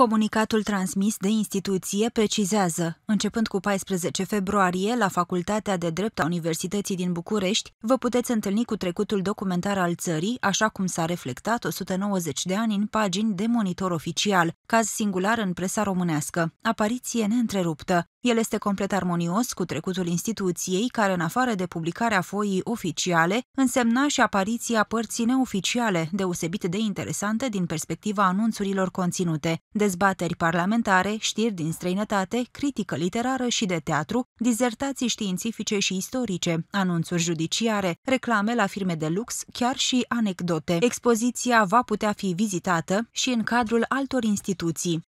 Comunicatul transmis de instituție precizează, începând cu 14 februarie, la Facultatea de Drept a Universității din București, vă puteți întâlni cu trecutul documentar al țării, așa cum s-a reflectat 190 de ani în pagini de monitor oficial, caz singular în presa românească, apariție neîntreruptă. El este complet armonios cu trecutul instituției, care, în afară de publicarea foii oficiale, însemna și apariția părții neoficiale, deosebit de interesante din perspectiva anunțurilor conținute. De dezbateri parlamentare, știri din străinătate, critică literară și de teatru, dizertații științifice și istorice, anunțuri judiciare, reclame la firme de lux, chiar și anecdote. Expoziția va putea fi vizitată și în cadrul altor instituții.